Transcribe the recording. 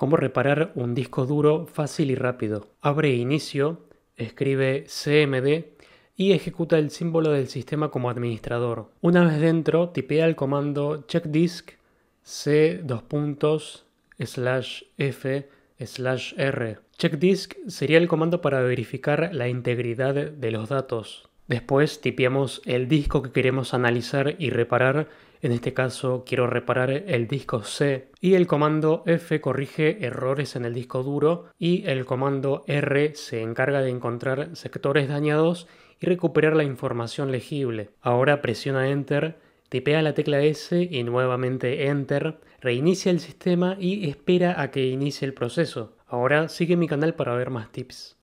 Cómo reparar un disco duro fácil y rápido. Abre inicio, escribe CMD y ejecuta el símbolo del sistema como administrador. Una vez dentro, tipea el comando checkdisk c dos f r. Checkdisk sería el comando para verificar la integridad de los datos. Después tipeamos el disco que queremos analizar y reparar. En este caso quiero reparar el disco C y el comando F corrige errores en el disco duro y el comando R se encarga de encontrar sectores dañados y recuperar la información legible. Ahora presiona Enter, tipea la tecla S y nuevamente Enter, reinicia el sistema y espera a que inicie el proceso. Ahora sigue mi canal para ver más tips.